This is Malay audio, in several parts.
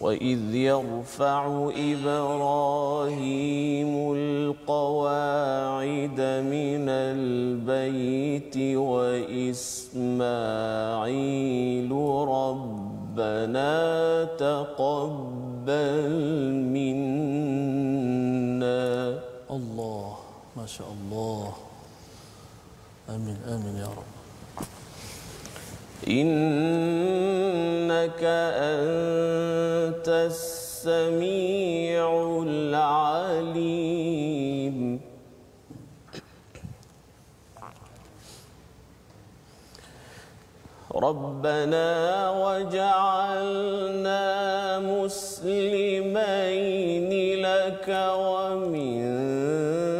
وإذ يرفع إبراهيم القواعد من البيت وإسماعيل ربنا تقبل منا الله ما شاء الله آمين آمين يا رب إنك أنت السميع العليم ربنا وجعلنا مسلمين لك ومن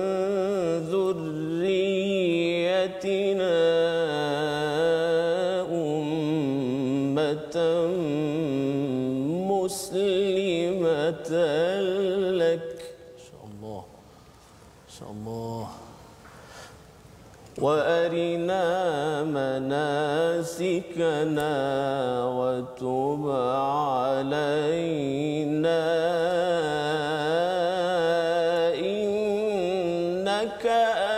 مناسكنا وتب علينا إنك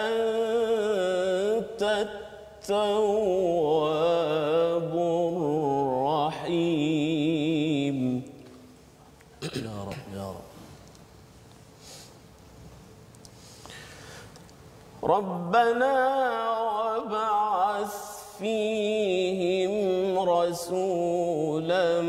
أنت التواب الرحيم يا رب يا رب ربنا فيهم رسولا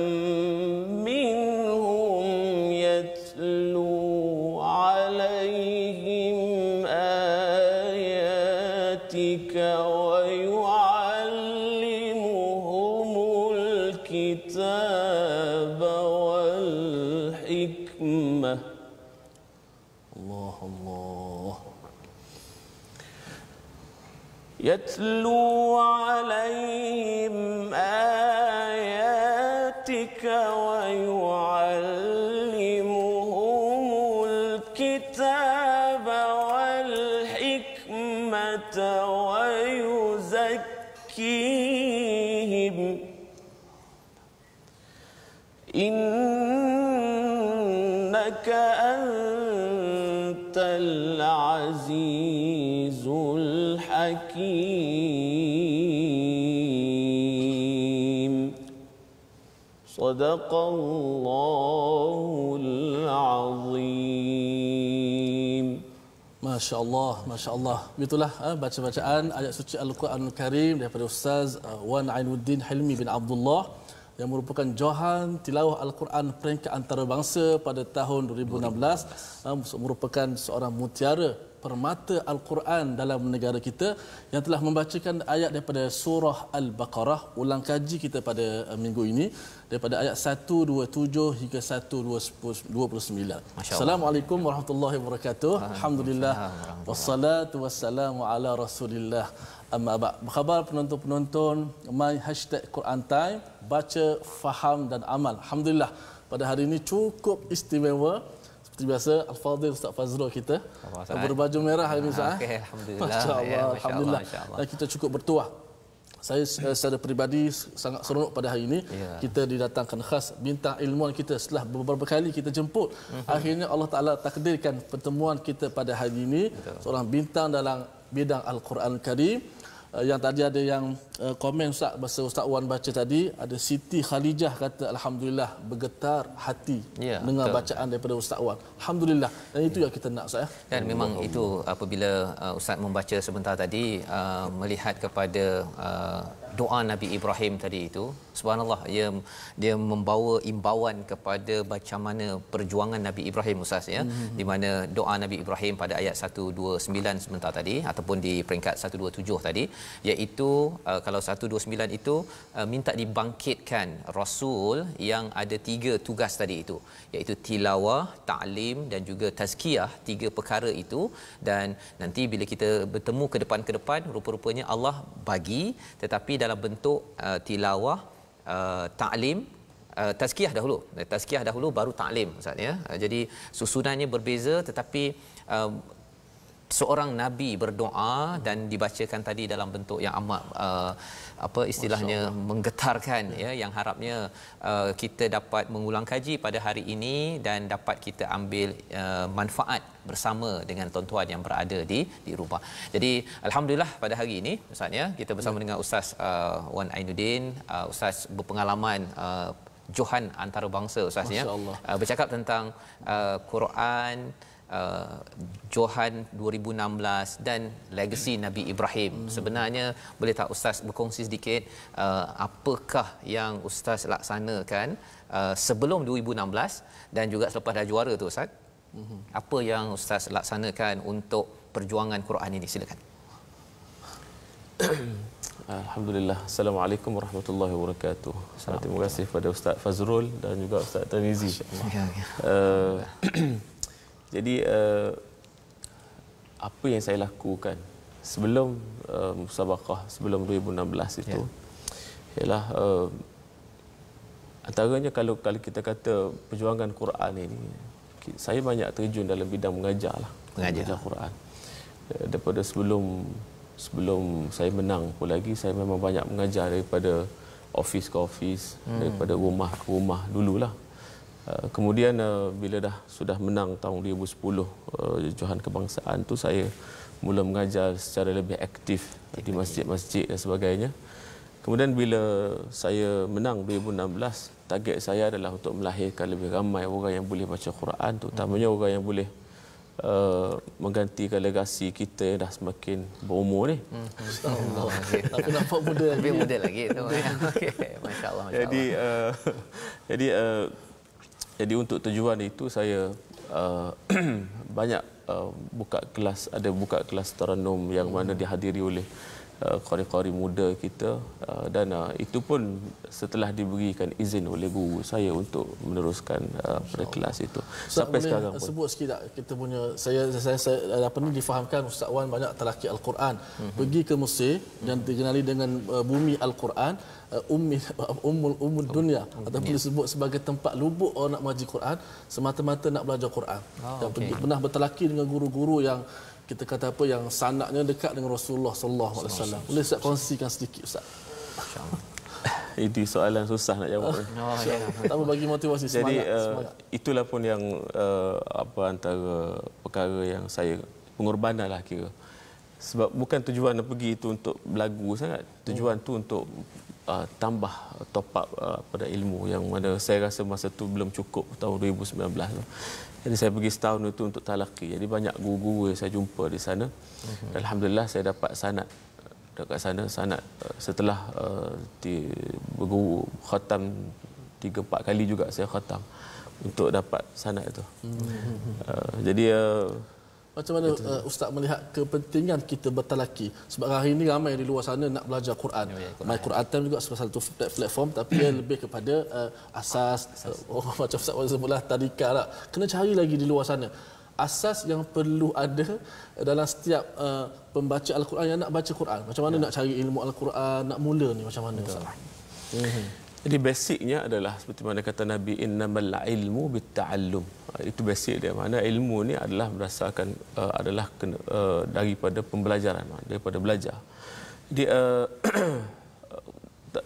يتلو عليهم حكيم صدق الله العظيم ما شاء الله ما شاء الله itulah ha, baca-bacaan ayat suci al-Quranul Karim daripada ustaz uh, Wan Ainuddin Hilmi bin Abdullah yang merupakan Johan Tilawah Al-Quran peringkat antarabangsa pada tahun 2016, 2016. Ha, merupakan seorang mutiara permata Al-Quran dalam negara kita yang telah membacakan ayat daripada surah Al-Baqarah ulang kaji kita pada uh, minggu ini daripada ayat 127 hingga 129. Assalamualaikum warahmatullahi wabarakatuh. Alhamdulillah wassalatu wassalamu ala Rasulillah. Amma ba'd. Khabar penonton-penonton my hashtag Quran time baca faham dan amal. Alhamdulillah pada hari ini cukup istimewa seperti biasa al-fadil Ustaz Fazrul kita Allah, berbaju merah hari ini. Ustaz. Ah, eh? alhamdulillah. Masya-Allah ya, alhamdulillah. Masya Dan kita cukup bertuah. Saya eh, secara peribadi sangat seronok pada hari ini ya. kita didatangkan khas bintang ilmuan kita setelah beberapa kali kita jemput uh-huh. akhirnya Allah Taala takdirkan pertemuan kita pada hari ini Betul. seorang bintang dalam bidang Al-Quran Karim uh, yang tadi ada yang uh, komen Ustaz bahasa Ustaz Wan baca tadi ada Siti Khalijah kata alhamdulillah bergetar hati ya, dengar betul. bacaan daripada Ustaz Wan. Alhamdulillah. Dan itu yang kita nak Ustaz ya. Dan memang itu apabila uh, Ustaz membaca sebentar tadi uh, melihat kepada doa Nabi Ibrahim tadi itu subhanallah dia dia membawa imbauan kepada macam mana perjuangan Nabi Ibrahim Ustaz ya mm-hmm. di mana doa Nabi Ibrahim pada ayat 129 sebentar tadi ataupun di peringkat 127 tadi iaitu uh, kalau 129 itu uh, minta dibangkitkan rasul yang ada tiga tugas tadi itu iaitu tilawah ta'lim dan juga tazkiyah tiga perkara itu dan nanti bila kita bertemu ke depan ke depan rupa-rupanya Allah bagi tetapi dalam bentuk uh, tilawah uh, taklim uh, tazkiyah dahulu tazkiyah dahulu baru taklim ustaz ya uh, jadi susunannya berbeza tetapi uh, seorang nabi berdoa dan dibacakan tadi dalam bentuk yang amat uh, apa istilahnya menggetarkan ya yang harapnya uh, kita dapat mengulang kaji pada hari ini dan dapat kita ambil uh, manfaat bersama dengan tuan-tuan yang berada di di rumah. Jadi alhamdulillah pada hari ini ustaz ya kita bersama dengan ustaz uh, Wan Ainuddin uh, ustaz berpengalaman uh, Johan antarabangsa ustaz ya uh, bercakap tentang uh, Quran Uh, Johan 2016 dan legacy Nabi Ibrahim. Hmm. Sebenarnya boleh tak ustaz berkongsi sedikit uh, apakah yang ustaz laksanakan uh, sebelum 2016 dan juga selepas dah juara tu ustaz? Hmm. Apa yang ustaz laksanakan untuk perjuangan Quran ini? Silakan. Alhamdulillah. Assalamualaikum warahmatullahi wabarakatuh. Terima kasih kepada Ustaz Fazrul dan juga Ustaz Tanizi. Uh, Jadi uh, apa yang saya lakukan sebelum uh, musabaqah sebelum 2016 itu yeah. ialah uh, antaranya kalau kalau kita kata perjuangan Quran ini saya banyak terjun dalam bidang mengajar lah mengajar, mengajar Quran daripada sebelum sebelum saya menang pun lagi saya memang banyak mengajar daripada office ke office hmm. daripada rumah ke rumah dululah Uh, kemudian uh, bila dah sudah menang tahun 2010 uh, Johan Kebangsaan tu saya mula mengajar secara lebih aktif di masjid-masjid dan sebagainya. Kemudian bila saya menang 2016, target saya adalah untuk melahirkan lebih ramai orang yang boleh baca Quran, terutamanya hmm. orang yang boleh Uh, menggantikan legasi kita yang dah semakin berumur ni. Hmm. Oh, nampak muda lebih muda lagi. Okay. Masya Allah. Uh, jadi, Uh, jadi uh, jadi untuk tujuan itu saya uh, banyak uh, buka kelas ada buka kelas teranum yang mana dihadiri oleh Uh, kori qari muda kita uh, dan uh, itu pun setelah diberikan izin oleh guru saya untuk meneruskan pada kelas itu ustaz sampai sekarang pun sebut sikit tak kita punya saya saya, saya, saya apa ni difahamkan ustaz Wan banyak telaki al-Quran mm-hmm. pergi ke Mesir dan mhm. dikenali dengan bumi al-Quran ummi ummul ummul umm, dunia mm-hmm. ataupun disebut sebagai tempat lubuk orang nak mengaji Quran semata-mata nak belajar Quran oh, dan okay. pernah bertelaki dengan guru-guru yang kita kata apa yang sanaknya dekat dengan Rasulullah sallallahu alaihi wasallam. Boleh saya kongsikan sedikit ustaz? Ini soalan susah nak jawab. Oh, ya. Tak bagi motivasi semangat. Jadi eh, semangat. itulah pun yang eh, apa antara perkara yang saya pengorbanan lah kira. Sebab bukan tujuan nak pergi itu untuk berlagu sangat. Tujuan hmm. tu untuk uh, tambah top up uh, pada ilmu yang mana saya rasa masa tu belum cukup tahun 2019 tu. Jadi saya pergi setahun itu untuk talaki. Jadi banyak guru-guru yang saya jumpa di sana. Okay. Mhm. Alhamdulillah saya dapat sanad uh, dekat sana sanad uh, setelah uh, di berguru khatam 3 4 kali juga saya khatam untuk dapat sanad itu. Mm-hmm. Uh, jadi uh, macam mana Uh, ustaz melihat kepentingan kita bertalaki sebab hari ini ramai di luar sana nak belajar Quran. Ya, ya, Quran. My Quran Time juga sebagai satu platform tapi ia lebih kepada uh, asas, asas. Uh, oh, macam ustaz pun sebutlah tarikat lah. Kena cari lagi di luar sana. Asas yang perlu ada dalam setiap uh, pembaca Al-Quran yang nak baca Quran. Macam mana ya. nak cari ilmu Al-Quran, nak mula ni macam mana Betul. ustaz? Mm-hmm. Jadi basicnya adalah seperti mana kata Nabi innamal ilmu bitta'allum. Ha, itu basic dia. Mana ilmu ni adalah berdasarkan uh, adalah kena, uh, daripada pembelajaran, ha, daripada belajar. Jadi uh, uh,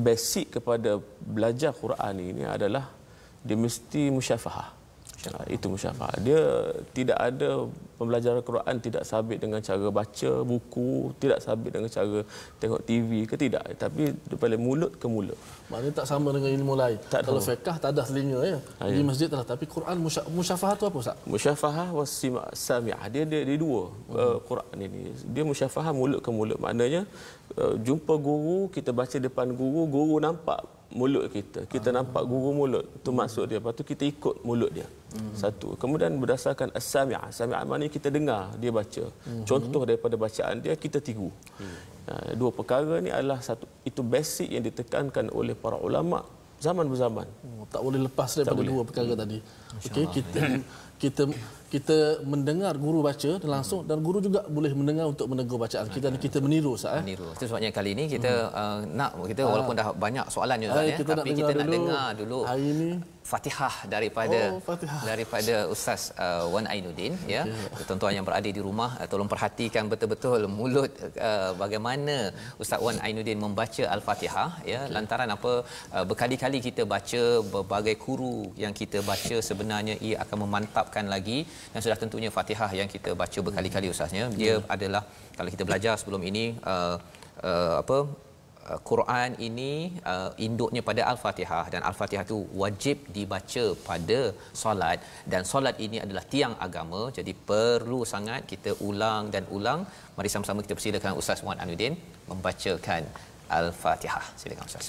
basic kepada belajar Quran ini adalah dia mesti musyafahah. Syafa. Itu musyafaah. Dia tidak ada pembelajaran Quran tidak sabit dengan cara baca buku, tidak sabit dengan cara tengok TV ke tidak. Tapi daripada mulut ke mulut. Maknanya tak sama dengan ilmu lain. Tak Kalau fiqh tak ada telinga ya. Ayah. Di masjid telah tapi Quran musyafaah tu apa Ustaz? Musyafaah was sami'ah. Dia, dia dia dua hmm. uh, Quran ini. Dia musyafaah mulut ke mulut. Maknanya Eh, jumpa guru, kita baca depan guru, guru nampak mulut kita. Kita uh nampak guru mulut. Itu uh maksud dia. Lepas tu kita ikut mulut dia. uh Satu. Kemudian berdasarkan as-sami'ah. Sami'ah mana kita dengar dia baca. uh Contoh daripada bacaan dia kita tiru. uh dua perkara ni adalah satu itu basic yang ditekankan oleh para ulama zaman berzaman. Oh, tak boleh lepas daripada boleh. dua perkara tadi. Okay kita kita kita mendengar guru baca dan langsung dan guru juga boleh mendengar untuk menegur bacaan kita dan kita meniru Ustaz eh? meniru itu sebabnya kali ini kita uh, nak kita ah. walaupun dah banyak soalan juga, eh, ya tapi nak kita dulu, nak dengar dulu hari ini Fatihah daripada oh, fatihah. daripada Ustaz uh, Wan Ainuddin okay. ya tuan-tuan yang berada di rumah uh, tolong perhatikan betul-betul mulut uh, bagaimana Ustaz Wan Ainuddin membaca Al-Fatihah ya okay. lantaran apa uh, berkali-kali kita baca berbagai guru yang kita baca sebenarnya ia akan memantap tetapkan lagi dan sudah tentunya Fatihah yang kita baca berkali-kali ustaznya dia ya. adalah kalau kita belajar sebelum ini uh, uh, apa uh, Quran ini uh, induknya pada Al-Fatihah dan Al-Fatihah itu wajib dibaca pada solat dan solat ini adalah tiang agama jadi perlu sangat kita ulang dan ulang mari sama-sama kita persilakan Ustaz Muhammad Anudin membacakan Al-Fatihah silakan Ustaz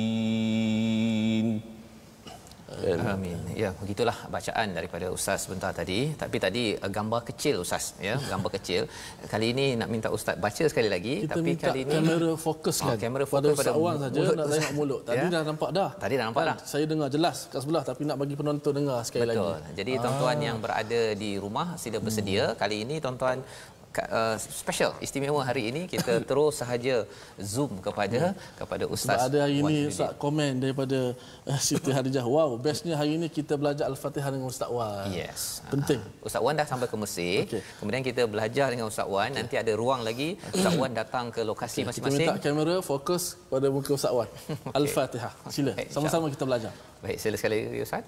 Ya, begitulah bacaan daripada ustaz sebentar tadi, tapi tadi eh, gambar kecil ustaz, ya, gambar kecil. Kali ini nak minta ustaz baca sekali lagi, Kita tapi minta kali ini kamera fokus, Oh, kamera fokus pada, pada awal saja nak tengok mulut. Tadi ya? dah nampak dah. Tadi dah nampak dah. Saya dengar jelas kat sebelah tapi nak bagi penonton dengar sekali Betul. lagi. Betul. Jadi tuan-tuan yang berada di rumah sila bersedia. Hmm. Kali ini tuan-tuan Uh, special istimewa hari ini kita terus sahaja zoom kepada ya. kepada ustaz Sebab ada hari ini ustaz komen daripada eh, Siti Harijah wow bestnya hari ini kita belajar al-Fatihah dengan ustaz Wan yes penting ah, ustaz Wan dah sampai ke Mesir okay. kemudian kita belajar dengan ustaz Wan okay. nanti ada ruang lagi ustaz Wan datang ke lokasi okay. masing-masing kita minta kamera fokus pada muka ustaz Wan al-Fatihah sila okay. sama-sama kita belajar baik sila sekali ustaz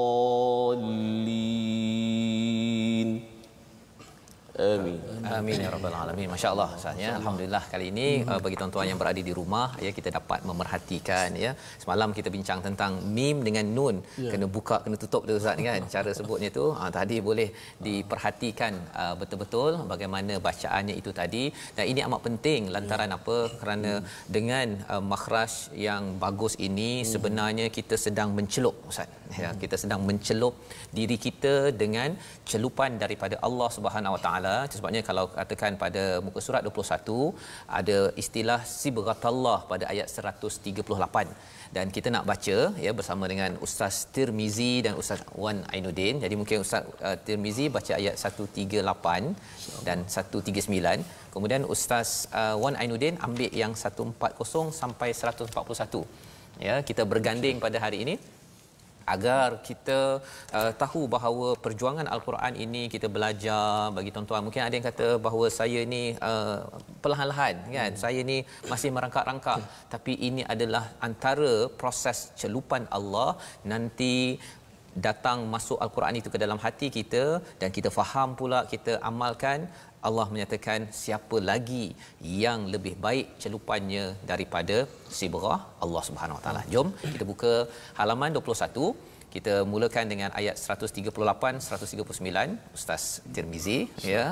Amin ya rabbal alamin. masya Ustaz ya. Alhamdulillah kali ini hmm. bagi tuan-tuan yang berada di rumah ya kita dapat memerhatikan ya. Semalam kita bincang tentang mim dengan nun ya. kena buka kena tutup dia Ustaz kan cara sebutnya tu. Ha, tadi boleh diperhatikan ha, betul-betul bagaimana bacaannya itu tadi dan ini amat penting lantaran ya. apa? kerana hmm. dengan uh, makhraj yang bagus ini hmm. sebenarnya kita sedang mencelup Ustaz. Ya, hmm. kita sedang mencelup diri kita dengan celupan daripada Allah Subhanahu Wa Taala. Sebabnya kalau katakan pada muka surat 21 ada istilah sibghatullah pada ayat 138 dan kita nak baca ya bersama dengan Ustaz Tirmizi dan Ustaz Wan Ainuddin. Jadi mungkin Ustaz uh, Tirmizi baca ayat 138 dan 139. Kemudian Ustaz uh, Wan Ainuddin ambil yang 140 sampai 141. Ya, kita berganding pada hari ini agar kita uh, tahu bahawa perjuangan al-Quran ini kita belajar bagi tuan-tuan mungkin ada yang kata bahawa saya ni uh, perlahan-lahan kan hmm. saya ni masih merangkak-rangkak hmm. tapi ini adalah antara proses celupan Allah nanti datang masuk al-Quran itu ke dalam hati kita dan kita faham pula kita amalkan Allah menyatakan siapa lagi yang lebih baik celupannya daripada sibrah Allah Subhanahu Wa Taala. Jom kita buka halaman 21. Kita mulakan dengan ayat 138 139 Ustaz Tirmizi ya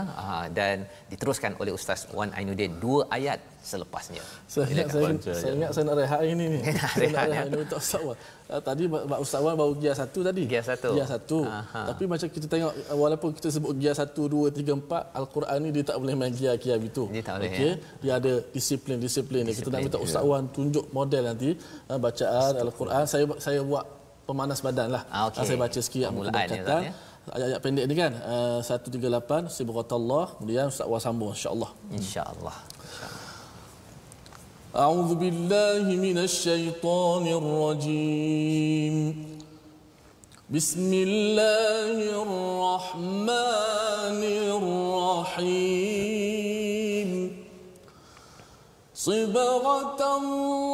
dan diteruskan oleh Ustaz Wan Ainuddin dua ayat selepasnya. Saya ingat saya, saya, saya, saya, saya, saya, saya, saya, nak rehat hari ini rehat ya. untuk sawah uh, tadi Mbak Ustaz Wan baru gear 1 tadi. Gear satu, Gear satu. uh Tapi macam kita tengok ah, walaupun kita sebut gear satu, dua, tiga, empat, Al-Quran ni dia tak boleh main gear gear itu. Dia tak boleh. Okay? Ya? Dia ada disiplin-disiplin dia. Kita nak minta ya. Ustaz Wan tunjuk model nanti uh, bacaan Al-Quran. Saya saya buat pemanas badan lah. Okay. Saya baca sikit permulaan dia. Lah, ya? Ayat-ayat pendek ni kan. Uh, 138 Sibratullah. Kemudian Ustaz Wan sambung insya-Allah. أعوذ بالله من الشيطان الرجيم بسم الله الرحمن الرحيم صبغة الله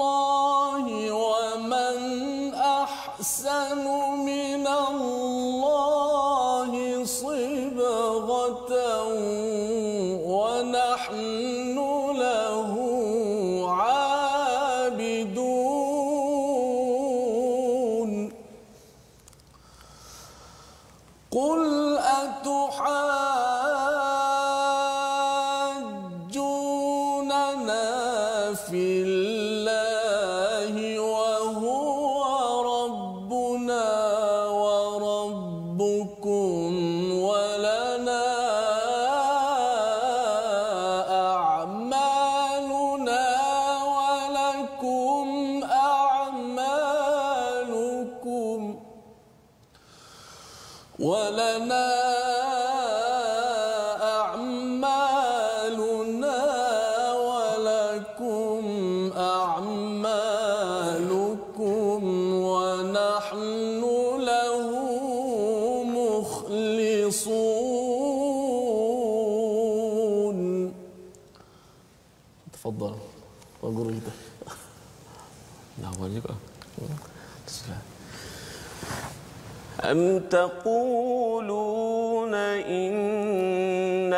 تقولون إن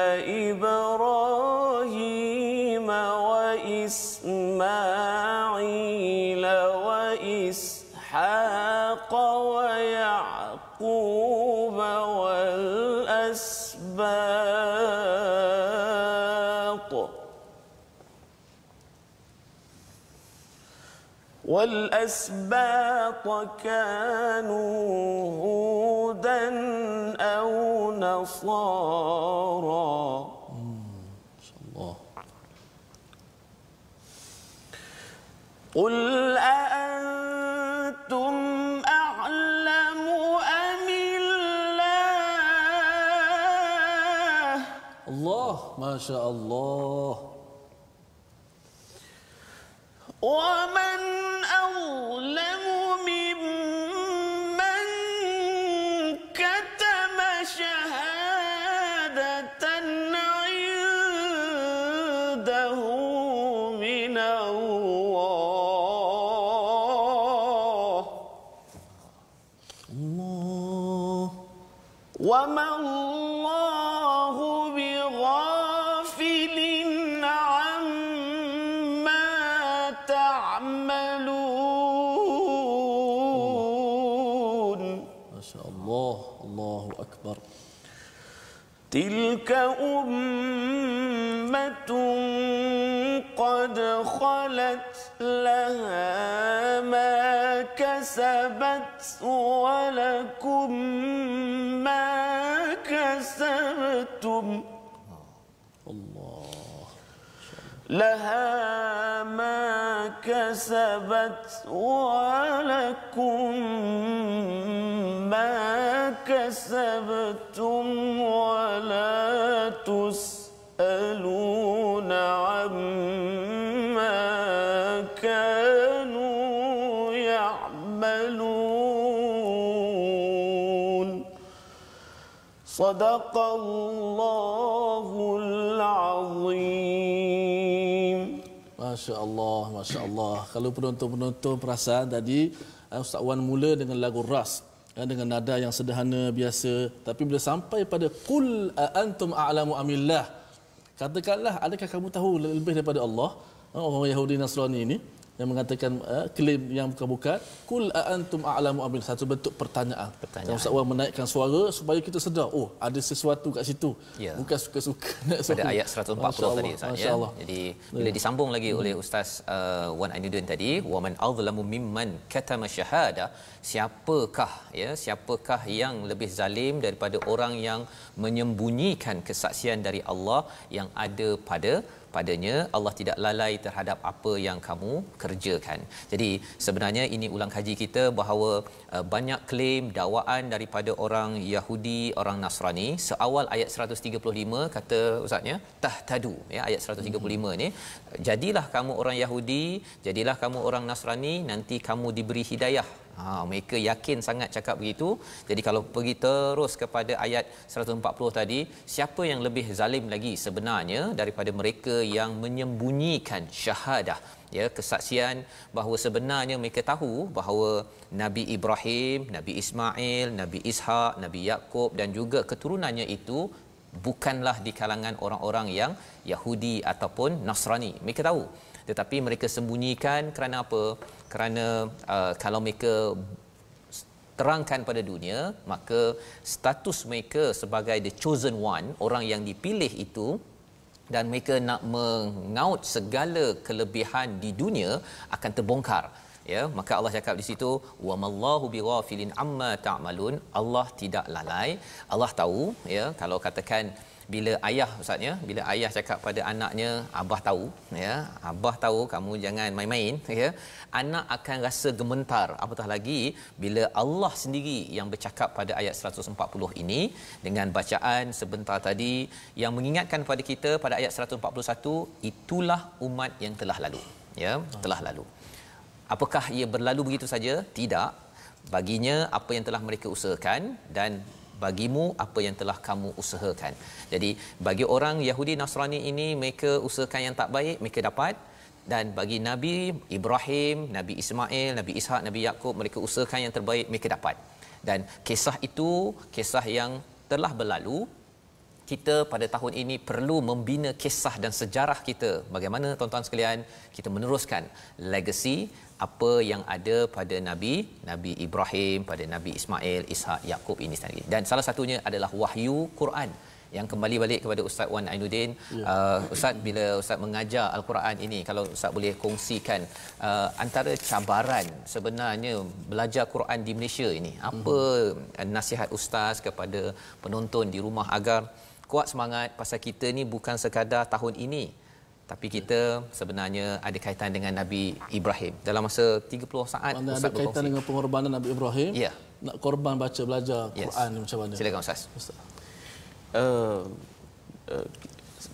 إبراهيم وإسماعيل وإسحاق ويعقوب والأسباب والأسباط كانوا هودا أو نصارى الله قل أأنتم أعلم أم الله ما شاء الله ومن تلك أمة قد خلت لها ما كسبت ولكم ما كسبتم الله لها كسبت ولكم ما كسبتم ولا تسألون عما كانوا يعملون صدق الله Masya Allah, Masya Allah. Kalau penonton-penonton perasaan tadi, eh, Ustaz Wan mula dengan lagu Ras. Eh, dengan nada yang sederhana, biasa. Tapi bila sampai pada Qul antum a'lamu amillah. Katakanlah, adakah kamu tahu lebih daripada Allah? Eh, orang Yahudi Nasrani ini yang mengatakan uh, klaim yang bukan-bukan kul antum a'lamu amin satu bentuk pertanyaan pertanyaan ustaz menaikkan suara supaya kita sedar oh ada sesuatu kat situ ya. bukan suka-suka nak pada ayat 140 Masya Allah. tadi ustaz ya. jadi ya. disambung lagi hmm. oleh ustaz uh, Wan Anidun tadi waman azlamu mimman katama syahada siapakah ya siapakah yang lebih zalim daripada orang yang menyembunyikan kesaksian dari Allah yang ada pada padanya Allah tidak lalai terhadap apa yang kamu kerjakan. Jadi sebenarnya ini ulang kaji kita bahawa uh, banyak klaim dakwaan daripada orang Yahudi, orang Nasrani seawal ayat 135 kata ustaznya tahtadu ya ayat 135 hmm. ni jadilah kamu orang Yahudi, jadilah kamu orang Nasrani nanti kamu diberi hidayah Ha mereka yakin sangat cakap begitu. Jadi kalau pergi terus kepada ayat 140 tadi, siapa yang lebih zalim lagi sebenarnya daripada mereka yang menyembunyikan syahadah ya kesaksian bahawa sebenarnya mereka tahu bahawa Nabi Ibrahim, Nabi Ismail, Nabi Ishaq, Nabi Yakub dan juga keturunannya itu bukanlah di kalangan orang-orang yang Yahudi ataupun Nasrani. Mereka tahu tetapi mereka sembunyikan kerana apa kerana uh, kalau mereka terangkan pada dunia maka status mereka sebagai the chosen one orang yang dipilih itu dan mereka nak mengaut segala kelebihan di dunia akan terbongkar ya maka Allah cakap di situ wa bi bighafilin amma ta'malun Allah tidak lalai Allah tahu ya kalau katakan bila ayah ustaznya bila ayah cakap pada anaknya abah tahu ya abah tahu kamu jangan main-main ya anak akan rasa gemetar apatah lagi bila Allah sendiri yang bercakap pada ayat 140 ini dengan bacaan sebentar tadi yang mengingatkan pada kita pada ayat 141 itulah umat yang telah lalu ya telah lalu apakah ia berlalu begitu saja tidak baginya apa yang telah mereka usahakan dan bagimu apa yang telah kamu usahakan. Jadi bagi orang Yahudi Nasrani ini mereka usahakan yang tak baik, mereka dapat dan bagi Nabi Ibrahim, Nabi Ismail, Nabi Ishak, Nabi Yakub mereka usahakan yang terbaik, mereka dapat. Dan kisah itu kisah yang telah berlalu kita pada tahun ini perlu membina kisah dan sejarah kita bagaimana tuan-tuan sekalian kita meneruskan legacy apa yang ada pada nabi nabi Ibrahim pada nabi Ismail Ishak Yakub ini sendiri dan salah satunya adalah wahyu Quran yang kembali balik kepada Ustaz Wan Ainuddin ya. uh, Ustaz bila Ustaz mengajar Al-Quran ini kalau Ustaz boleh kongsikan uh, antara cabaran sebenarnya belajar Quran di Malaysia ini apa uh-huh. nasihat Ustaz kepada penonton di rumah agar kuat semangat pasal kita ni bukan sekadar tahun ini tapi kita sebenarnya ada kaitan dengan Nabi Ibrahim dalam masa 30 saat Ustaz ada berkongsi. kaitan dengan pengorbanan Nabi Ibrahim ya. nak korban baca belajar Quran yes. macam mana silakan Ustaz, Uh, uh,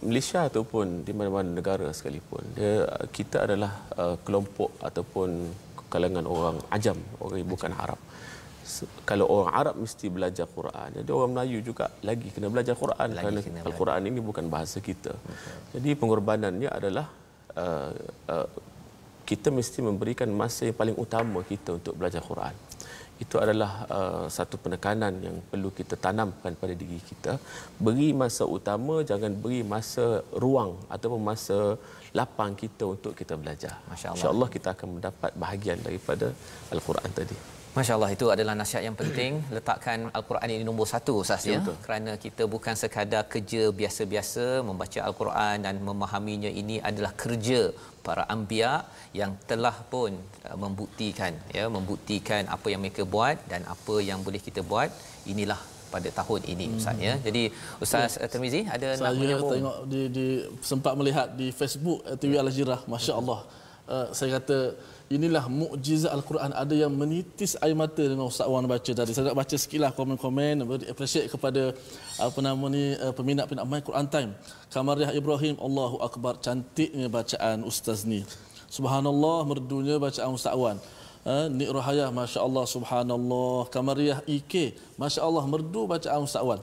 Malaysia ataupun di mana-mana negara sekalipun dia, kita adalah uh, kelompok ataupun kalangan orang ajam orang bukan Arab kalau orang Arab mesti belajar Quran. Jadi orang Melayu juga lagi kena belajar Quran lagi kerana Al-Quran ini bukan bahasa kita. Betul. Jadi pengorbanannya adalah uh, uh, kita mesti memberikan masa yang paling utama kita untuk belajar Quran. Itu adalah uh, satu penekanan yang perlu kita tanamkan pada diri kita. Beri masa utama, jangan beri masa ruang ataupun masa lapang kita untuk kita belajar. Masya Allah, Insya Allah kita akan mendapat bahagian daripada Al-Quran tadi. Masya Allah itu adalah nasihat yang penting letakkan Al-Quran ini nombor satu sahaja ya, kerana kita bukan sekadar kerja biasa-biasa membaca Al-Quran dan memahaminya ini adalah kerja para anbiya yang telah pun uh, membuktikan ya membuktikan apa yang mereka buat dan apa yang boleh kita buat inilah pada tahun ini hmm. ya. Jadi ustaz ya. Termizi ada Saya nak menyambung. Saya tengok di, di sempat melihat di Facebook eh, TV Al-Jirah masya-Allah uh, saya kata Inilah mukjizat Al-Quran. Ada yang menitis air mata dengan Ustaz Wan baca tadi. Saya nak baca sekilah komen-komen. Beri appreciate kepada apa nama ni eh, peminat-peminat My Quran Time. Kamariah Ibrahim, Allahu Akbar. Cantiknya bacaan Ustaz ni. Subhanallah, merdunya bacaan Ustaz Wan. Ha, eh, Nik Rahayah, Masya Allah, Subhanallah. Kamariah IK, Masya Allah, merdu bacaan Ustaz Wan.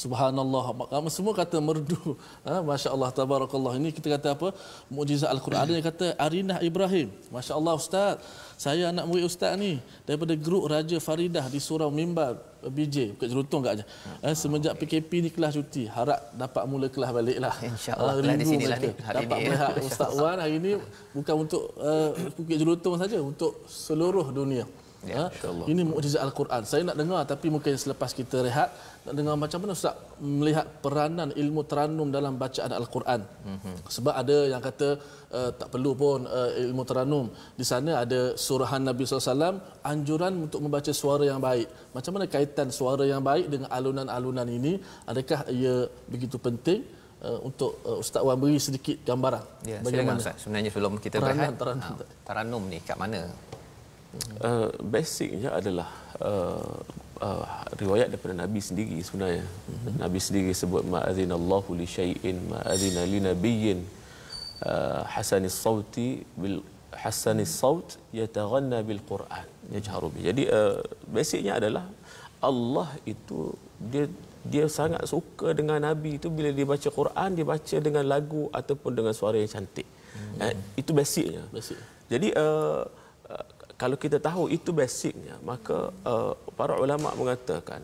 Subhanallah. Kamu semua kata merdu. Ha? Masya Allah. Tabarakallah. Ini kita kata apa? Mujizat Al-Quran. Ada yang kata Arinah Ibrahim. Masya Allah Ustaz. Saya anak murid Ustaz ni. Daripada grup Raja Faridah di Surau Mimbar. BJ. Bukan jerutong, kat aja. Ha? Semenjak okay. PKP ni kelas cuti. Harap dapat mula kelas balik lah. InsyaAllah. Ha, di sini lah ni. Dapat ini. melihat Ustaz Wan hari ni. Bukan untuk uh, Bukit Jerutung saja. Untuk seluruh dunia. Ya, ha? Ini mukjizat Al-Quran. Saya nak dengar tapi mungkin selepas kita rehat nak dengar macam mana Ustaz melihat peranan ilmu teranum dalam bacaan Al-Quran. Mhm. Sebab ada yang kata uh, tak perlu pun uh, ilmu teranum. Di sana ada surahan Nabi SAW, anjuran untuk membaca suara yang baik. Macam mana kaitan suara yang baik dengan alunan-alunan ini? Adakah ia begitu penting? Uh, untuk uh, Ustaz Wan beri sedikit gambaran ya, bagaimana silakan, Ustaz. sebenarnya sebelum kita berehat taranum ah, teranum. teranum ni kat mana uh, basicnya adalah uh, uh, riwayat daripada Nabi sendiri sebenarnya. Mm-hmm. Nabi sendiri sebut Allahu li syai'in ma'adhina li nabiyyin uh, hasanis sawti bil hasanis sawt yataghanna bil Qur'an yajharu bi. Jadi uh, basicnya adalah Allah itu dia dia sangat suka dengan Nabi itu bila dia baca Quran dia baca dengan lagu ataupun dengan suara yang cantik. Mm-hmm. Uh, itu basicnya. Basic. Jadi uh, kalau kita tahu itu basicnya maka uh, para ulama mengatakan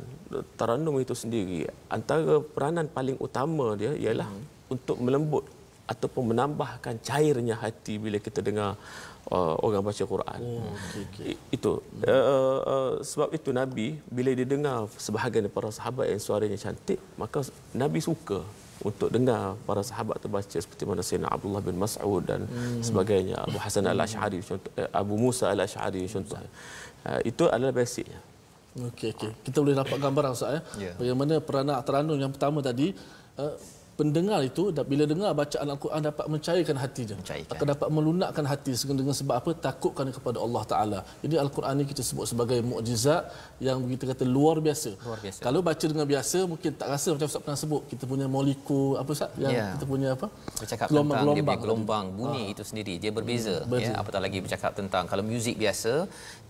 taranum itu sendiri antara peranan paling utama dia ialah hmm. untuk melembut ataupun menambahkan cairnya hati bila kita dengar uh, orang baca Quran. Oh, hmm, okay, itu hmm. uh, uh, sebab itu Nabi bila dia dengar sebahagian daripada sahabat yang suaranya cantik maka Nabi suka untuk dengar para sahabat terbaca seperti mana Sayyidina Abdullah bin Mas'ud dan hmm. sebagainya Abu Hasan al-Ash'ari contoh eh, Abu Musa al-Ash'ari contoh eh, itu adalah basicnya okey okey kita boleh dapat gambaran Ustaz ya yeah. bagaimana peranan teranum yang pertama tadi eh, pendengar itu bila dengar bacaan Al-Quran dapat mencairkan hatinya. Mencairkan. Akan dapat melunakkan hati dengan sebab apa? Takutkan kepada Allah Ta'ala. Jadi Al-Quran ini kita sebut sebagai mukjizat yang kita kata luar biasa. luar biasa. Kalau baca dengan biasa mungkin tak rasa macam Ustaz pernah sebut. Kita punya molekul apa Ustaz? Yang ya. Kita punya apa? Bercakap gelombang, tentang gelombang, dia gelombang bunyi ha. itu sendiri. Dia berbeza. Hmm, ya. Apatah lagi bercakap tentang kalau muzik biasa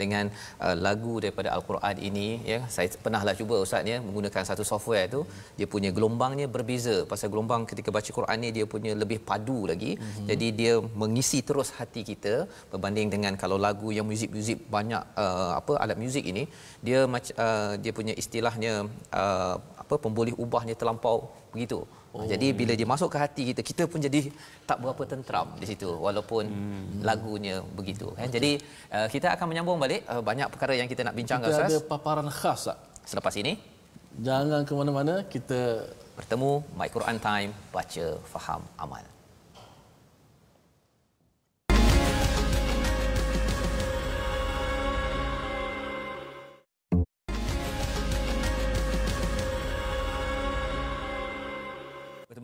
dengan uh, lagu daripada Al-Quran ini. Ya, saya pernahlah cuba Ustaz ya, menggunakan satu software itu. Dia punya gelombangnya berbeza. Pasal gelombang gelombang ketika baca Quran ni dia punya lebih padu lagi. Mm-hmm. Jadi dia mengisi terus hati kita berbanding dengan kalau lagu yang muzik-muzik banyak uh, apa alat muzik ini dia uh, dia punya istilahnya uh, apa pemboleh ubahnya terlampau begitu. Oh. Jadi bila dia masuk ke hati kita kita pun jadi tak berapa tenteram di situ walaupun hmm. lagunya begitu Okay. Eh. Jadi uh, kita akan menyambung balik uh, banyak perkara yang kita nak bincangkan Ustaz. Ada paparan khas tak selepas ini? Jangan ke mana-mana kita bertemu My Quran Time baca faham amal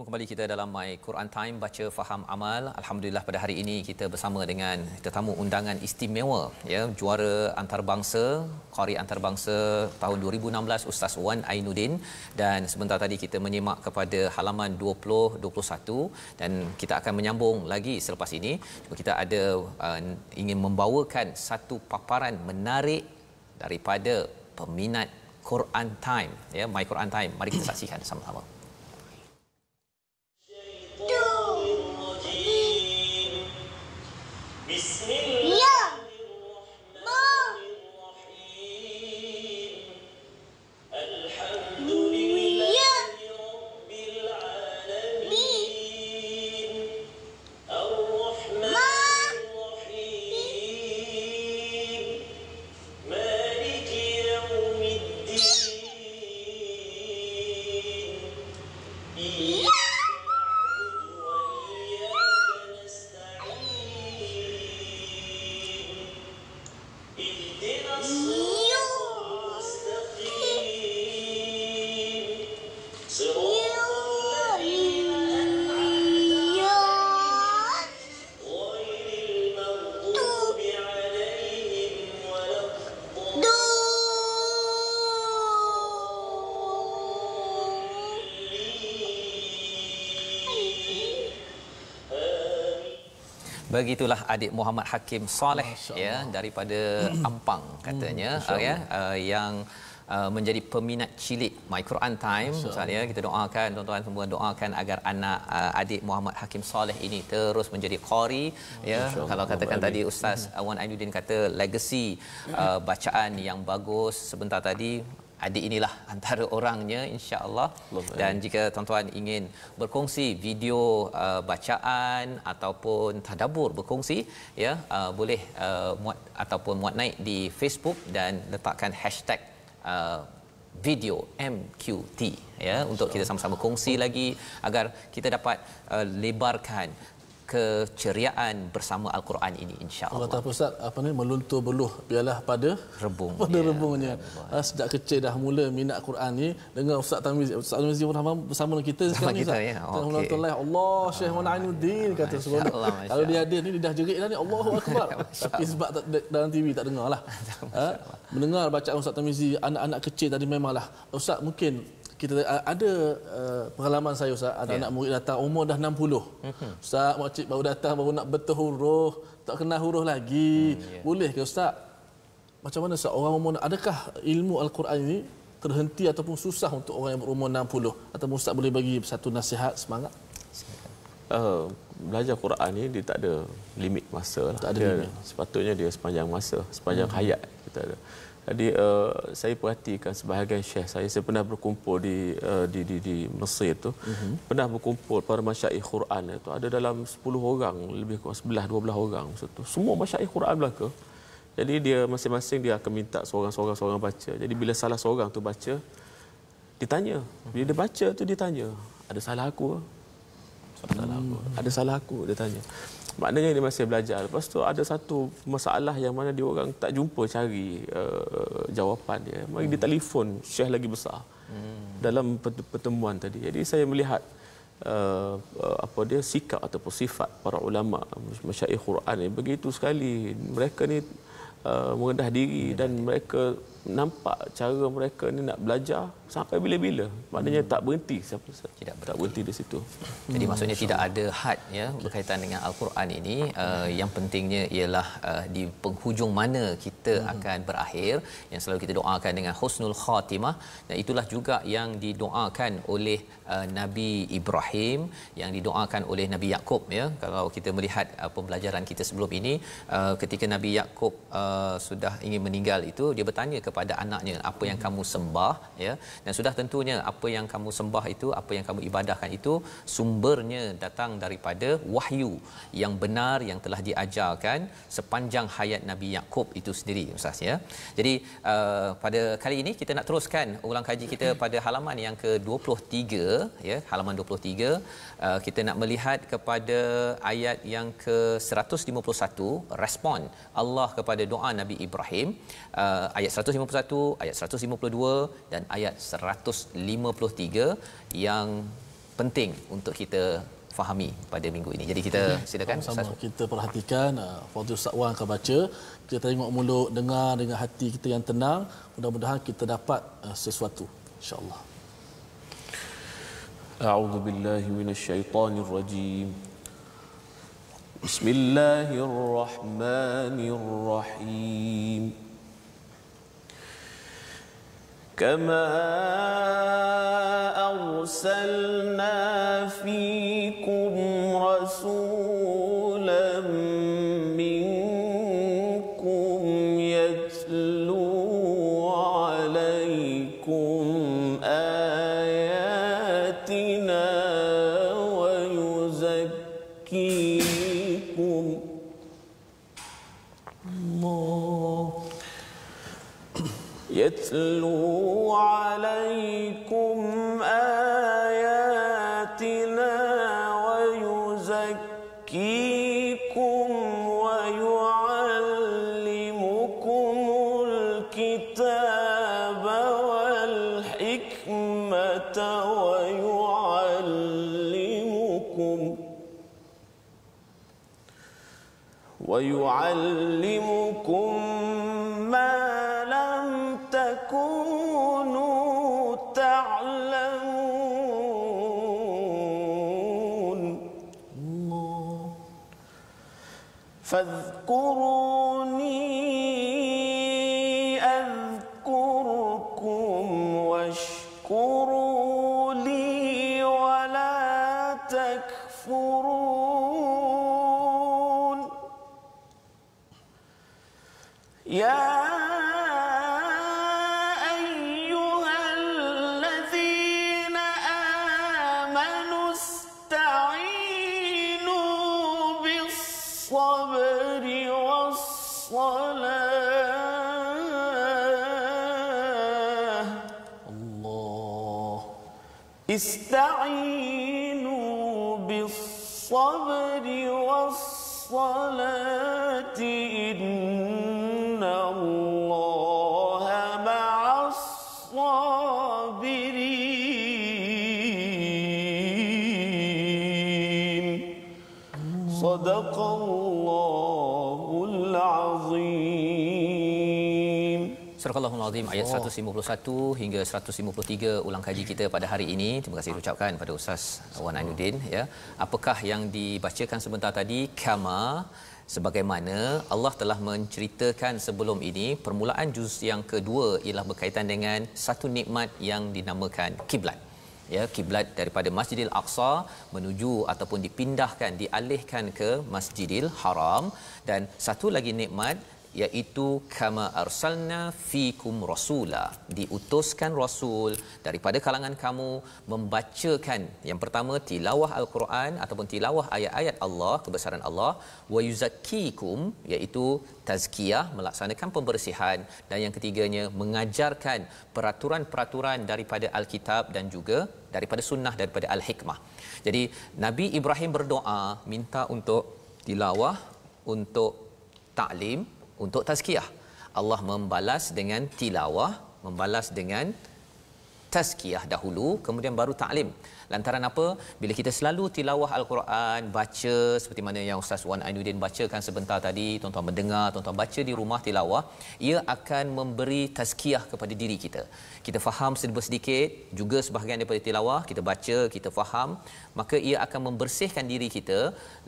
kembali kita dalam My Quran Time baca faham amal. Alhamdulillah pada hari ini kita bersama dengan tetamu undangan istimewa ya juara antarabangsa qari antarabangsa tahun 2016 Ustaz Wan Ainuddin dan sebentar tadi kita menyimak kepada halaman 20 21 dan kita akan menyambung lagi selepas ini. Cuma kita ada uh, ingin membawakan satu paparan menarik daripada peminat Quran Time ya My Quran Time. Mari kita saksikan sama-sama. begitulah adik Muhammad Hakim Saleh ya daripada Ampang katanya hmm, ya uh, yang uh, menjadi peminat cilik My Quran Time Ustaz ya kita doakan tuan-tuan semua doakan agar anak uh, adik Muhammad Hakim Saleh ini terus menjadi qari ya kalau katakan tadi Ustaz Wan Ainuddin kata legacy uh, bacaan yang bagus sebentar tadi adik inilah antara orangnya insya-Allah. Dan jika tuan-tuan ingin berkongsi video uh, bacaan ataupun tadabbur berkongsi ya uh, boleh uh, muat ataupun muat naik di Facebook dan letakkan hashtag uh, video MQT ya untuk kita sama-sama kongsi lagi agar kita dapat uh, lebarkan keceriaan bersama al-Quran ini insya-Allah. Allah pusat, apa ni meluntur beluh biarlah pada rebung. Pada ya, rebungnya. Ya, sejak kecil dah mula minat Quran ni dengan Ustaz Tamiz Ustaz Tamiz Rahman bersama kita sekarang kita, ni. Kita ya. Okay. Tuan Allah ah, Allah oh, Syekh Munainuddin ya, kata semua. Kalau dia ada ni dia dah jerit dah ni Allahu akbar. Tapi sebab tak, dalam TV tak dengarlah. ha? Mendengar bacaan Ustaz Tamiz anak-anak kecil tadi memanglah Ustaz mungkin kita ada pengalaman saya Ustaz, ada yeah. anak murid datang umur dah 60. Uh-huh. Mhm. Ustaz, makcik baru datang baru nak betul huruf, tak kenal huruf lagi. Hmm, yeah. Boleh ke Ustaz? Macam mana seorang umur adakah ilmu al-Quran ini terhenti ataupun susah untuk orang yang berumur 60? Atau Ustaz boleh bagi satu nasihat semangat? Uh, belajar Quran ni dia tak ada limit masa lah. Tak ada dia, limit. Sepatutnya dia sepanjang masa, sepanjang hmm. hayat kita ada. Jadi uh, saya perhatikan sebahagian syekh saya saya pernah berkumpul di uh, di di di Mesir tu mm-hmm. pernah berkumpul para masyaikh Quran itu ada dalam 10 orang lebih kurang 11 12 orang masa tu semua masyaikh Quran belaka jadi dia masing-masing dia akan minta seorang-seorang seorang baca jadi bila salah seorang tu baca ditanya bila dia baca tu ditanya ada salah aku ke? Salah aku. Hmm. Ada salah aku dia tanya maknanya dia masih belajar. Lepas tu ada satu masalah yang mana dia orang tak jumpa cari uh, jawapan dia. Mari hmm. dia telefon Syekh lagi besar. Hmm. Dalam pertemuan tadi. Jadi saya melihat uh, apa dia sikap ataupun sifat para ulama masyayikh Quran ni begitu sekali mereka ni uh, mengendah diri hmm. dan mereka nampak cara mereka ni nak belajar sampai bila-bila maknanya hmm. tak berhenti siapa tidak berhenti. berhenti di situ hmm. jadi maksudnya Insya tidak ada had ya berkaitan dengan al-Quran ini uh, yang pentingnya ialah uh, di penghujung mana kita hmm. akan berakhir yang selalu kita doakan dengan husnul khatimah dan itulah juga yang didoakan oleh uh, Nabi Ibrahim yang didoakan oleh Nabi Yakub ya kalau kita melihat uh, pembelajaran kita sebelum ini uh, ketika Nabi Yakub uh, sudah ingin meninggal itu dia bertanya kepada kepada anaknya apa yang kamu sembah ya dan sudah tentunya apa yang kamu sembah itu apa yang kamu ibadahkan itu sumbernya datang daripada wahyu yang benar yang telah diajarkan sepanjang hayat Nabi Yakub itu sendiri ustaz ya jadi uh, pada kali ini kita nak teruskan ulang kaji kita pada halaman yang ke-23 ya halaman 23 uh, kita nak melihat kepada ayat yang ke-151 respon Allah kepada doa Nabi Ibrahim uh, ayat 151 151, ayat 152 dan ayat 153 yang penting untuk kita fahami pada minggu ini. Jadi kita silakan sama Ustaz. kita perhatikan uh, Fadhil Ustaz Wan akan baca. Kita tengok mulut, dengar dengan hati kita yang tenang. Mudah-mudahan kita dapat uh, sesuatu. InsyaAllah. A'udhu billahi minasyaitanir rajim. Bismillahirrahmanirrahim. كما أرسلنا فيكم رسولا منكم يتلو عليكم آياتنا ويزكيكم الله يتلو عليكم آياتنا ويزكيكم ويعلمكم الكتاب والحكمة ويعلمكم ويعلمكم فاذكروا استعينوا بالصبر والصلاة إن الله مع الصابرين صدق الله Surahul ayat 151 hingga 153 ulang kaji kita pada hari ini. Terima kasih ucapkan pada Ustaz Wan Anudin ya. Apakah yang dibacakan sebentar tadi kama sebagaimana Allah telah menceritakan sebelum ini permulaan juz yang kedua ialah berkaitan dengan satu nikmat yang dinamakan kiblat ya kiblat daripada Masjidil Aqsa menuju ataupun dipindahkan dialihkan ke Masjidil Haram dan satu lagi nikmat iaitu kama arsalna fikum rasula diutuskan rasul daripada kalangan kamu membacakan yang pertama tilawah al-Quran ataupun tilawah ayat-ayat Allah kebesaran Allah wa yuzakkikum iaitu tazkiyah melaksanakan pembersihan dan yang ketiganya mengajarkan peraturan-peraturan daripada al-kitab dan juga daripada sunnah daripada al-hikmah jadi Nabi Ibrahim berdoa minta untuk tilawah untuk taklim untuk tazkiyah. Allah membalas dengan tilawah, membalas dengan tazkiyah dahulu kemudian baru ta'lim. Lantaran apa? Bila kita selalu tilawah al-Quran, baca seperti mana yang Ustaz Wan Ainuddin bacakan sebentar tadi, tuan-tuan mendengar, tuan-tuan baca di rumah tilawah, ia akan memberi tazkiyah kepada diri kita. Kita faham sedikit-sedikit juga sebahagian daripada tilawah, kita baca, kita faham, maka ia akan membersihkan diri kita.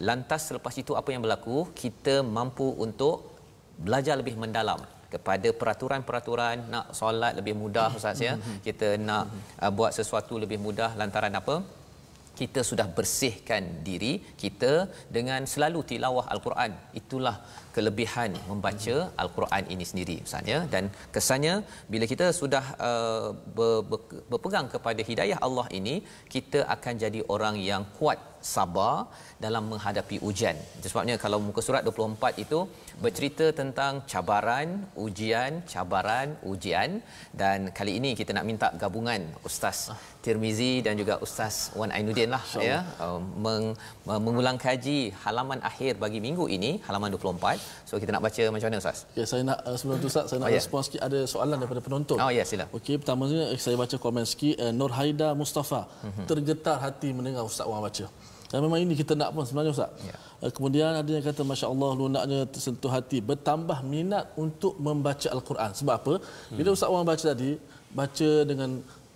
Lantas selepas itu apa yang berlaku? Kita mampu untuk belajar lebih mendalam kepada peraturan-peraturan nak solat lebih mudah ustaz ya mm-hmm. kita nak mm-hmm. uh, buat sesuatu lebih mudah lantaran apa kita sudah bersihkan diri kita dengan selalu tilawah al-Quran itulah kelebihan membaca mm-hmm. al-Quran ini sendiri ustaz ya dan kesannya bila kita sudah uh, berpegang kepada hidayah Allah ini kita akan jadi orang yang kuat sabar dalam menghadapi ujian. Itu sebabnya kalau muka surat 24 itu bercerita tentang cabaran, ujian, cabaran, ujian dan kali ini kita nak minta gabungan Ustaz Tirmizi dan juga Ustaz Wan Ainuddin lah ya um, meng, mengulang kaji halaman akhir bagi minggu ini halaman 24. So kita nak baca macam mana Ustaz? Ya saya nak uh, sebelum tu Ustaz saya nak oh, ya. respon sikit ada soalan daripada penonton. Oh ya sila. Okey pertamanya eh, saya baca komen sikit eh, Nur Haida Mustafa mhm. tergetar hati mendengar Ustaz Wan baca. Dan memang ini kita nak pun sebenarnya Ustaz. Ya. Eh, kemudian ada yang kata Masya Allah lunaknya tersentuh hati. Bertambah minat untuk membaca Al-Quran. Sebab apa? Bila hmm. Ustaz Wan baca tadi, baca dengan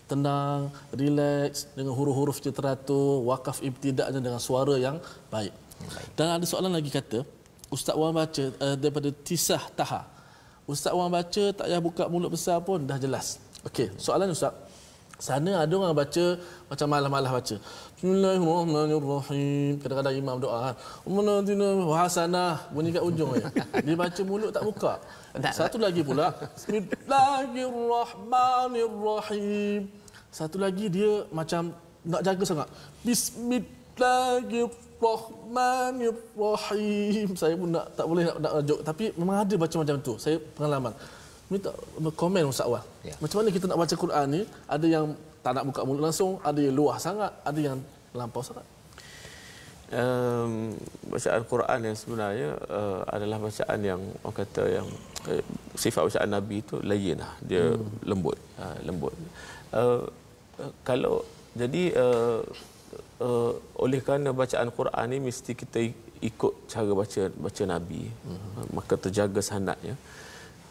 tenang, relax, dengan huruf-huruf teratur, wakaf ibtidaknya dengan suara yang baik. Dan ada soalan lagi kata, Ustaz Wan baca uh, daripada Tisah Taha. Ustaz Wan baca tak payah buka mulut besar pun dah jelas. Okey, soalan Ustaz. Sana ada orang baca macam malah-malah baca. Bismillahirrahmanirrahim. Kadang-kadang imam doa kan. Mana tina hasanah bunyi kat ujung ya. Dia baca mulut tak buka. Satu lagi pula. Bismillahirrahmanirrahim. Satu lagi dia macam nak jaga sangat. Bismillahirrahmanirrahim. Saya pun nak, tak boleh nak, nak rajuk. Tapi memang ada baca macam tu. Saya pengalaman. Minta komen Ustaz Wah. Ya. Macam mana kita nak baca Quran ni? Ada yang tak nak buka mulut langsung, ada yang luah sangat, ada yang lampau sangat. Um, bacaan Quran yang sebenarnya uh, adalah bacaan yang orang kata yang uh, sifat bacaan Nabi itu layin lah. dia hmm. lembut, uh, lembut. Uh, uh, kalau jadi uh, uh, oleh kerana bacaan Quran ini mesti kita ikut cara baca baca Nabi, hmm. uh, maka terjaga sanatnya.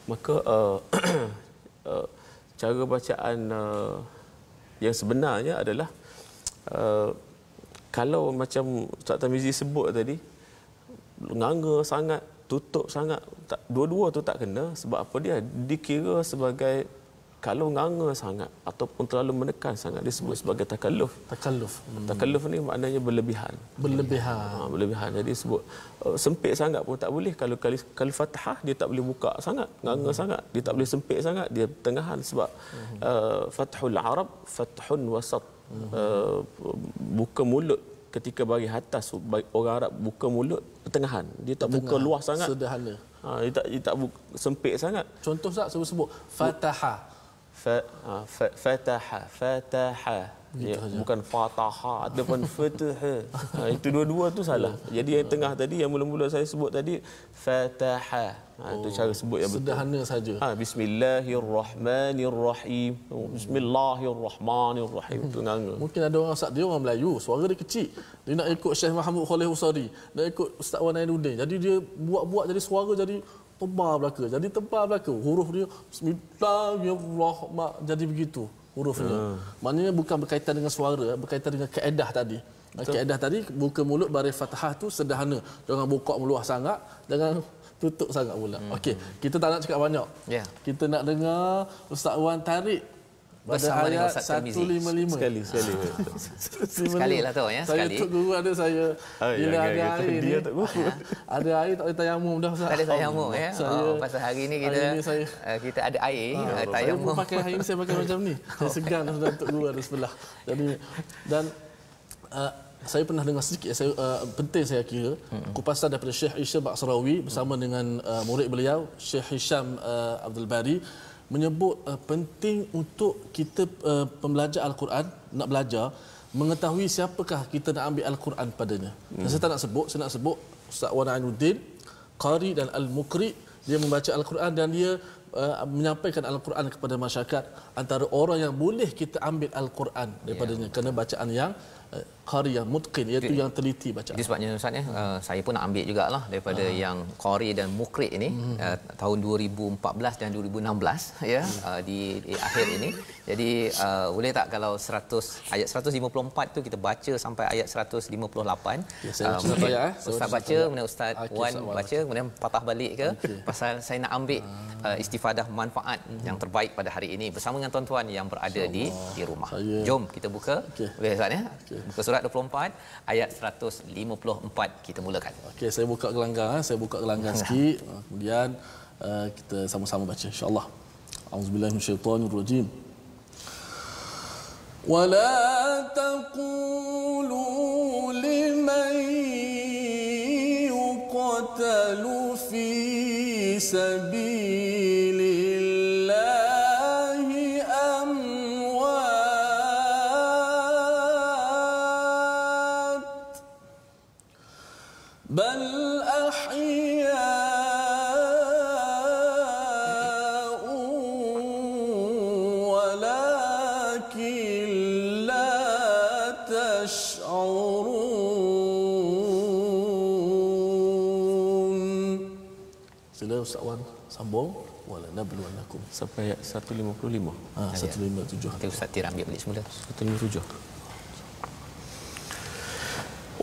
Maka uh, uh, cara bacaan uh, yang sebenarnya adalah uh, kalau macam Ustaz Tamizi sebut tadi nganga sangat tutup sangat tak, dua-dua tu tak kena sebab apa dia dikira sebagai kalau nganga sangat ataupun terlalu menekan sangat disebut sebagai takalluf takalluf hmm. takalluf ni maknanya berlebihan berlebihan ha, berlebihan jadi sebut uh, sempit sangat pun tak boleh kalau kali kalau fathah dia tak boleh buka sangat nganga hmm. sangat dia tak boleh sempit sangat dia tengahan sebab hmm. uh, fathul arab fathun wasat hmm. uh, buka mulut ketika bagi atas orang Arab buka mulut pertengahan dia tak Pertengah, buka luas sangat sederhana ha, dia tak dia tak buka, sempit sangat contoh tak sebut-sebut fataha Ah, fataha fataha ya, bukan fataha ataupun fataha ha, itu dua-dua tu salah jadi yang tengah tadi yang mula-mula saya sebut tadi fataha ha, itu oh, cara sebut yang sederhana betul sederhana saja ha, bismillahirrahmanirrahim bismillahirrahmanirrahim itu nganga mungkin ada orang sat orang Melayu suara dia kecil dia nak ikut Syekh Muhammad Khalil Usari nak ikut Ustaz Wan Ainuddin jadi dia buat-buat jadi suara jadi tebal belaka jadi tebal belaka huruf dia bismillahirrahmanirrahim jadi begitu hurufnya uh. maknanya bukan berkaitan dengan suara berkaitan dengan kaedah tadi Betul. kaedah tadi buka mulut baris fathah tu sederhana jangan buka meluah sangat jangan tutup sangat pula hmm. okey kita tak nak cakap banyak yeah. kita nak dengar ustaz Wan tarik bersama dengan Ustaz Tirmizi. Sekali, sekali. sekali lah tu, ya. Sekali. Saya Tok Guru ada saya. Ah, ya, bila ya, ada ya, air ni. ada air tak boleh tayamum dah. Tak ada tayamum, ya. Saya, oh, pasal hari ni kita hari ni saya, eh, kita ada air, ha, ah, tayamum. Eh, saya pakai hari ni, saya pakai macam ni. Saya oh. segan dengan Tok Guru ada sebelah. Jadi, dan... Uh, saya pernah dengar sedikit saya uh, penting saya kira hmm. kupasan daripada Syekh Isha Baksarawi bersama hmm. dengan uh, murid beliau Syekh Hisham uh, Abdul Bari menyebut uh, penting untuk kita uh, pembelajar Al-Quran nak belajar mengetahui siapakah kita nak ambil Al-Quran padanya. Hmm. saya tak nak sebut, saya nak sebut Ustaz Wan Anuddin, Qari dan al mukri dia membaca Al-Quran dan dia uh, menyampaikan Al-Quran kepada masyarakat antara orang yang boleh kita ambil Al-Quran ya. daripadanya ya. kerana bacaan yang qari yang mutqin iaitu yang teliti baca. Jadi sebabnya Ustaz ya, uh, saya pun nak ambil jugalah daripada Aha. yang qari dan mukri ini hmm. uh, tahun 2014 dan 2016 ya hmm. uh, di, di akhir ini. Jadi uh, boleh tak kalau 100 ayat 154 tu kita baca sampai ayat 158. Ya, saya uh, baca, ya, Ustaz baca, saya kemudian Ustaz okay, Wan baca, baca, kemudian patah balik ke okay. pasal saya nak ambil ah. uh, istifadah manfaat hmm. yang terbaik pada hari ini bersama dengan tuan-tuan yang berada di di rumah. Saya. Jom kita buka. Okay. Boleh Ustaz ya? Okay. Buka surat 124 ayat 154 kita mulakan. Okey, saya buka gelanggang, eh. saya buka gelanggang sikit. Ah, kemudian eh, kita sama-sama baca Insyaallah. allah Auzubillahi minasyaitonir rajim. ولا تقولوا لمن يقتل في سبيل sampai ayat 155. Ha, ah, 157. Kita ya. Ustaz Tira ambil balik semula. 157.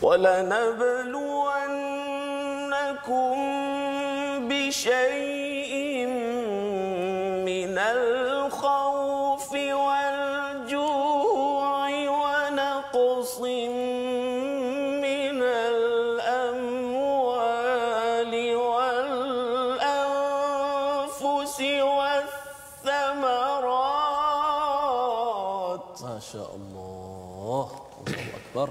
Wala nabluwannakum bi syai'im minal أكبر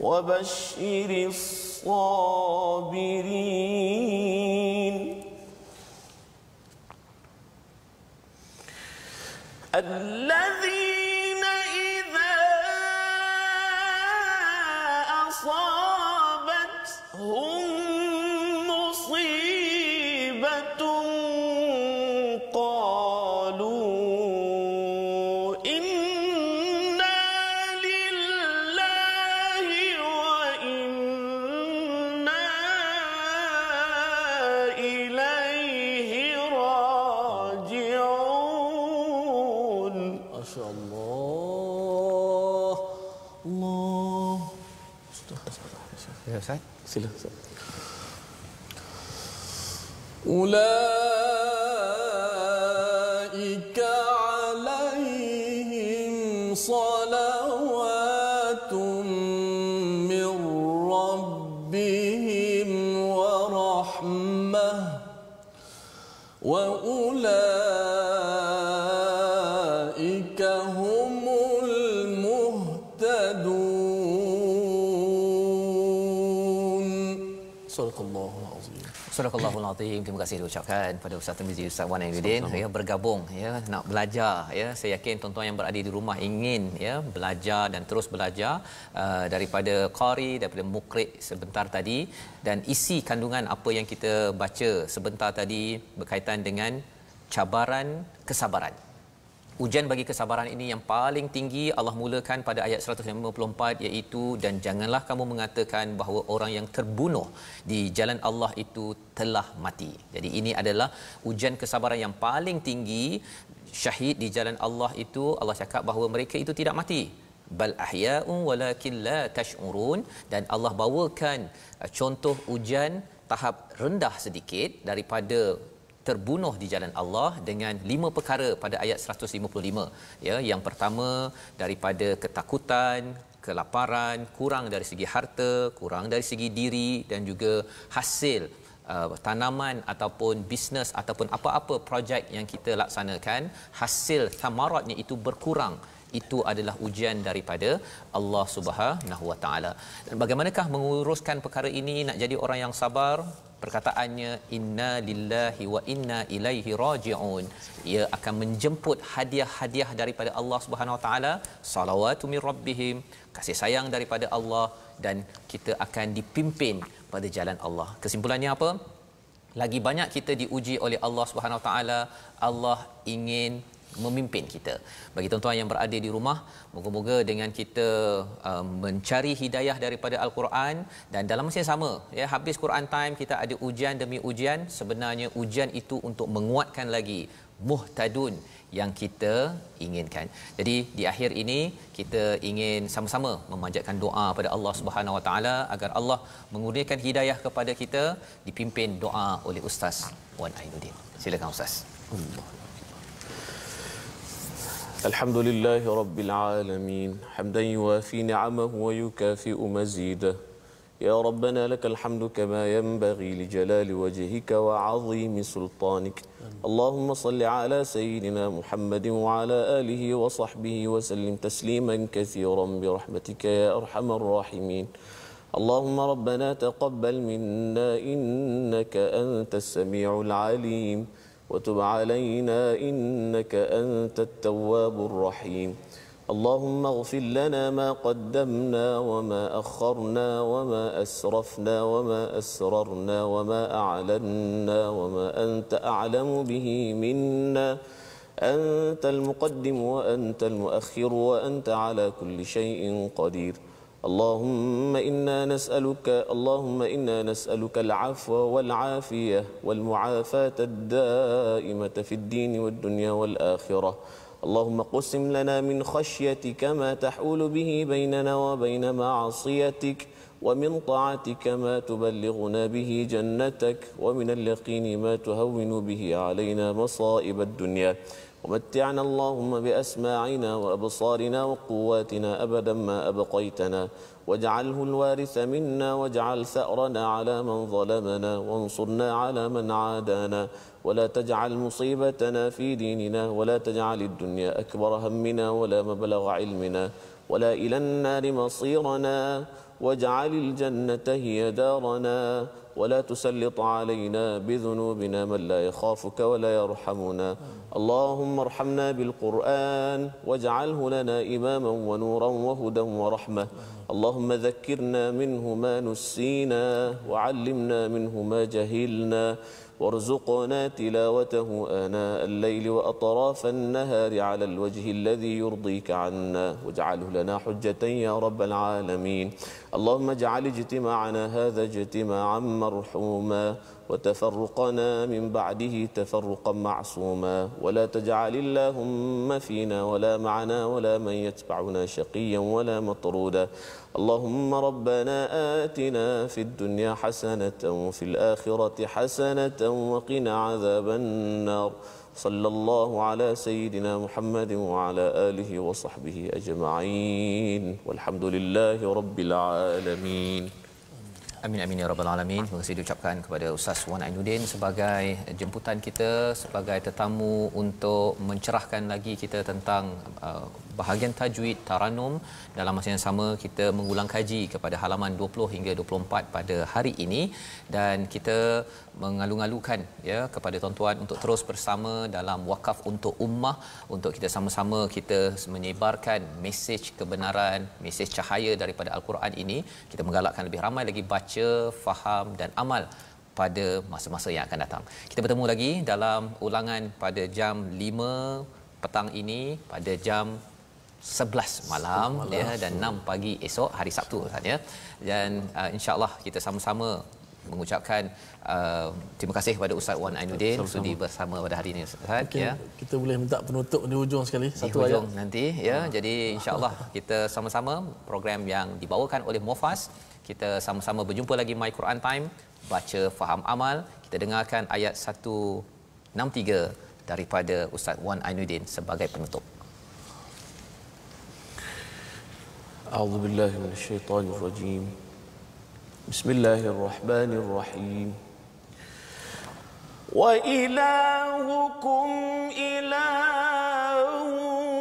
وبشر الصابرين Sila. Ulah. Fatim terima kasih diucapkan kepada Ustaz Tamizi Ustaz Wan Yudin ya bergabung ya nak belajar ya saya yakin tuan-tuan yang berada di rumah ingin ya belajar dan terus belajar uh, daripada qari daripada mukri sebentar tadi dan isi kandungan apa yang kita baca sebentar tadi berkaitan dengan cabaran kesabaran Ujian bagi kesabaran ini yang paling tinggi Allah mulakan pada ayat 154 iaitu dan janganlah kamu mengatakan bahawa orang yang terbunuh di jalan Allah itu telah mati. Jadi ini adalah ujian kesabaran yang paling tinggi syahid di jalan Allah itu Allah cakap bahawa mereka itu tidak mati bal ahya'un walakin la tash'urun dan Allah bawakan uh, contoh ujian tahap rendah sedikit daripada terbunuh di jalan Allah dengan lima perkara pada ayat 155 ya yang pertama daripada ketakutan kelaparan kurang dari segi harta kurang dari segi diri dan juga hasil uh, tanaman ataupun bisnes ataupun apa-apa projek yang kita laksanakan hasil samaratnya itu berkurang itu adalah ujian daripada Allah Subhanahu Wa Taala. bagaimanakah menguruskan perkara ini nak jadi orang yang sabar? perkataannya inna lillahi wa inna ilaihi rajiun ia akan menjemput hadiah-hadiah daripada Allah Subhanahu wa taala salawatu min rabbihim kasih sayang daripada Allah dan kita akan dipimpin pada jalan Allah kesimpulannya apa lagi banyak kita diuji oleh Allah Subhanahu wa taala Allah ingin memimpin kita. Bagi tuan-tuan yang berada di rumah, moga-moga dengan kita um, mencari hidayah daripada al-Quran dan dalam masa yang sama, ya habis Quran time kita ada ujian demi ujian, sebenarnya ujian itu untuk menguatkan lagi muhtadun yang kita inginkan. Jadi di akhir ini kita ingin sama-sama memanjatkan doa pada Allah Subhanahu Wa Taala agar Allah mengurniakan hidayah kepada kita dipimpin doa oleh Ustaz Wan Ainuddin. Silakan Ustaz. Allah. Hmm. الحمد لله رب العالمين حمدا يوافي نعمه ويكافئ مزيده يا ربنا لك الحمد كما ينبغي لجلال وجهك وعظيم سلطانك اللهم صل على سيدنا محمد وعلى آله وصحبه وسلم تسليما كثيرا برحمتك يا أرحم الراحمين اللهم ربنا تقبل منا إنك أنت السميع العليم وتب علينا إنك أنت التواب الرحيم اللهم اغفر لنا ما قدمنا وما أخرنا وما أسرفنا وما أسررنا وما أعلنا وما أنت أعلم به منا أنت المقدم وأنت المؤخر وأنت على كل شيء قدير اللهم إنا نسألك اللهم إنا نسألك العفو والعافية والمعافاة الدائمة في الدين والدنيا والآخرة اللهم قسم لنا من خشيتك ما تحول به بيننا وبين معصيتك ومن طاعتك ما تبلغنا به جنتك ومن اليقين ما تهون به علينا مصائب الدنيا ومتعنا اللهم بأسماعنا وأبصارنا وقواتنا أبدا ما أبقيتنا واجعله الوارث منا واجعل ثأرنا على من ظلمنا وانصرنا على من عادانا ولا تجعل مصيبتنا في ديننا ولا تجعل الدنيا أكبر همنا ولا مبلغ علمنا ولا إلى النار مصيرنا واجعل الجنة هي دارنا ولا تسلط علينا بذنوبنا من لا يخافك ولا يرحمنا اللهم ارحمنا بالقرآن واجعله لنا إماما ونورا وهدى ورحمة اللهم ذكرنا منه ما نسينا وعلمنا منه ما جهلنا وارزقنا تلاوته آناء الليل وأطراف النهار على الوجه الذي يرضيك عنا واجعله لنا حجة يا رب العالمين اللهم اجعل اجتماعنا هذا اجتماعا مرحوما وتفرقنا من بعده تفرقا معصوما ولا تجعل اللهم فينا ولا معنا ولا من يتبعنا شقيا ولا مطرودا اللهم ربنا آتنا في الدنيا حسنة وفي الآخرة حسنة وقنا عذاب النار صلى الله على سيدنا محمد وعلى آله وصحبه أجمعين والحمد لله رب العالمين Amin amin ya rabbal alamin. Terima kasih diucapkan kepada Ustaz Wan Ainuddin sebagai jemputan kita sebagai tetamu untuk mencerahkan lagi kita tentang uh, bahagian tajwid taranum dalam masa yang sama kita mengulang kaji kepada halaman 20 hingga 24 pada hari ini dan kita mengalu-alukan ya kepada tuan-tuan untuk terus bersama dalam wakaf untuk ummah untuk kita sama-sama kita menyebarkan mesej kebenaran mesej cahaya daripada al-Quran ini kita menggalakkan lebih ramai lagi baca faham dan amal pada masa-masa yang akan datang. Kita bertemu lagi dalam ulangan pada jam 5 petang ini pada jam Sebelas malam, ya, malam ya dan 6 pagi esok hari Sabtu kan ya. Dan uh, insyaallah kita sama-sama mengucapkan uh, terima kasih kepada Ustaz Wan Ainuddin sama sudi bersama pada hari ini Ustaz okay. ya. Kita boleh minta penutup di hujung sekali di satu ayat nanti ya. Ha. Jadi insyaallah kita sama-sama program yang dibawakan oleh Mofas kita sama-sama berjumpa lagi My Quran Time baca faham amal kita dengarkan ayat 163 daripada Ustaz Wan Ainuddin sebagai penutup. أعوذ بالله من الشيطان الرجيم بسم الله الرحمن الرحيم وإلهكم إله